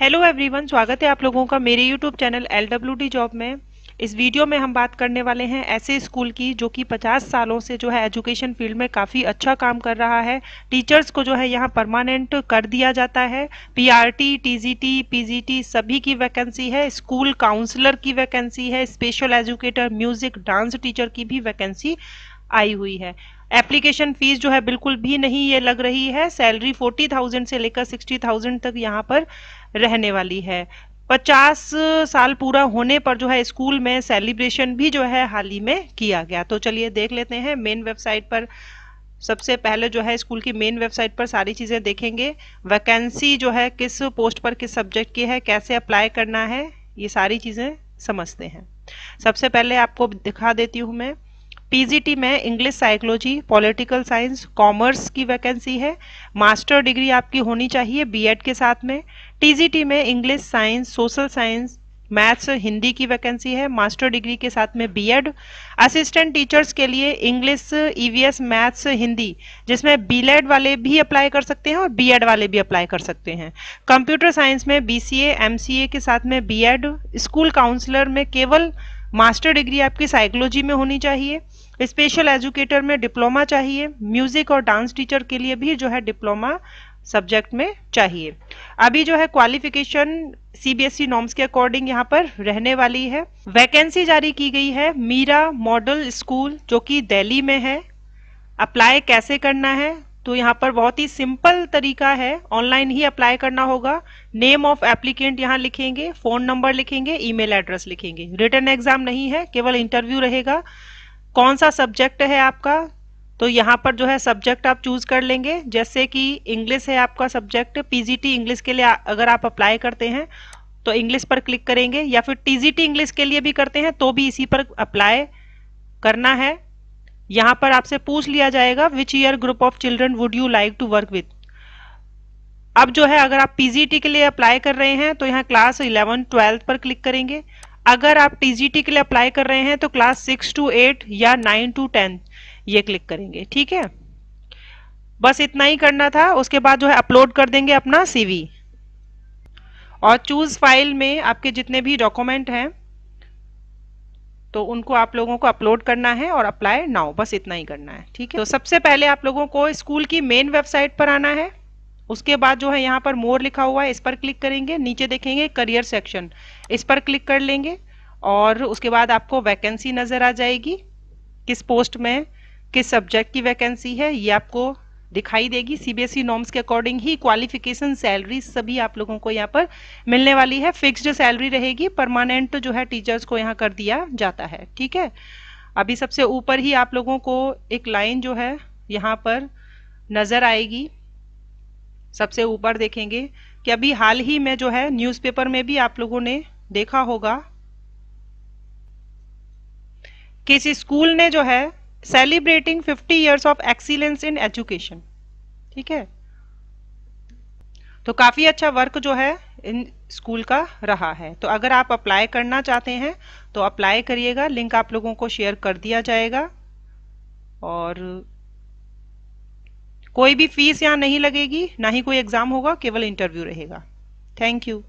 hello everyone स्वागत है आप लोगों का मेरे YouTube channel L W D job में इस वीडियो में हम बात करने वाले हैं ऐसे स्कूल की जो कि 50 सालों से जो है एजुकेशन फील्ड में काफ़ी अच्छा काम कर रहा है टीचर्स को जो है यहाँ परमानेंट कर दिया जाता है पीआरटी, टीजीटी, पीजीटी सभी की वैकेंसी है स्कूल काउंसलर की वैकेंसी है special educator music dance teacher की भी वैकेंसी आई हुई है एप्लीकेशन फीस जो है बिल्कुल भी नहीं ये लग रही है सैलरी फोर्टी थाउजेंड से लेकर सिक्सटी थाउजेंड तक यहाँ पर रहने वाली है पचास साल पूरा होने पर जो है स्कूल में सेलिब्रेशन भी जो है हाल ही में किया गया तो चलिए देख लेते हैं मेन वेबसाइट पर सबसे पहले जो है स्कूल की मेन वेबसाइट पर सारी चीज़ें देखेंगे वैकेंसी जो है किस पोस्ट पर किस सब्जेक्ट की है कैसे अप्लाई करना है ये सारी चीज़ें समझते हैं सबसे पहले आपको दिखा देती हूँ मैं पीजीटी में English psychology political science commerce की वैकेंसी है मास्टर डिग्री आपकी होनी चाहिए बीएड के साथ में टीजीटी में English science social science maths Hindi की वैकेंसी है मास्टर डिग्री के साथ में बीएड असिस्टेंट टीचर्स के लिए इंग्लिश ईवीएस मैथ्स हिंदी जिसमें बीलेड वाले भी अप्लाई कर सकते हैं और बीएड वाले भी अप्लाई कर सकते हैं कंप्यूटर साइंस में बीसीए एमसीए के साथ में बीएड स्कूल काउंसलर में केवल मास्टर डिग्री आपकी साइकोलॉजी में होनी चाहिए स्पेशल एजुकेटर में डिप्लोमा चाहिए म्यूजिक और डांस टीचर के लिए भी जो है डिप्लोमा सब्जेक्ट में चाहिए अभी जो है क्वालिफिकेशन सीबीएसई e नॉर्म्स के अकॉर्डिंग यहाँ पर रहने वाली है वैकेंसी जारी की गई है मीरा मॉडल स्कूल जो कि दिल्ली में है अप्लाई कैसे करना है तो यहाँ पर बहुत ही सिंपल तरीका है ऑनलाइन ही अप्लाई करना होगा नेम ऑफ एप्लीकेंट यहाँ लिखेंगे फोन नंबर लिखेंगे ईमेल एड्रेस लिखेंगे रिटर्न एग्जाम नहीं है केवल इंटरव्यू रहेगा कौन सा सब्जेक्ट है आपका तो यहाँ पर जो है सब्जेक्ट आप चूज कर लेंगे जैसे कि इंग्लिश है आपका सब्जेक्ट पीजीटी इंग्लिश के लिए अगर आप अप्लाई करते हैं तो इंग्लिश पर क्लिक करेंगे या फिर टीजीटी इंग्लिश के लिए भी करते हैं तो भी इसी पर अप्लाई करना है यहाँ पर आपसे पूछ लिया जाएगा which year group of children would you like to work with अब जो है अगर आप पीजीटी के लिए अप्लाई कर रहे हैं तो यहाँ क्लास इलेवन ट्वेल्थ पर क्लिक करेंगे अगर आप टीजीटी के लिए अप्लाई कर रहे हैं तो क्लास सिक्स टू एट या नाइन टू टेन ये क्लिक करेंगे ठीक है बस इतना ही करना था उसके बाद जो है अपलोड कर देंगे अपना सीवी और चूज फाइल में आपके जितने भी डॉक्यूमेंट हैं तो उनको आप लोगों को अपलोड करना है और अप्लाई नाउ बस इतना ही करना है ठीक है तो सबसे पहले आप लोगों को स्कूल की मेन वेबसाइट पर आना है उसके बाद जो है यहाँ पर मोर लिखा हुआ है इस पर क्लिक करेंगे नीचे देखेंगे करियर सेक्शन इस पर क्लिक कर लेंगे और उसके बाद आपको वैकेंसी नज़र आ जाएगी किस पोस्ट में किस सब्जेक्ट की वैकेंसी है ये आपको दिखाई देगी सीबीएसई नॉर्म्स e के अकॉर्डिंग ही क्वालिफिकेशन सैलरी सभी आप लोगों को यहाँ पर मिलने वाली है फिक्स्ड सैलरी रहेगी परमानेंट जो है टीचर्स को यहाँ कर दिया जाता है ठीक है अभी सबसे ऊपर ही आप लोगों को एक लाइन जो है यहाँ पर नजर आएगी सबसे ऊपर देखेंगे कि अभी हाल ही में जो है न्यूज में भी आप लोगों ने देखा होगा किसी स्कूल ने जो है celebrating 50 years of excellence in education ठीक है तो काफी अच्छा वर्क जो है इन स्कूल का रहा है तो अगर आप अप्लाई करना चाहते हैं तो अप्लाई करिएगा लिंक आप लोगों को शेयर कर दिया जाएगा और कोई भी फीस यहाँ नहीं लगेगी ना ही कोई एग्जाम होगा केवल इंटरव्यू रहेगा थैंक यू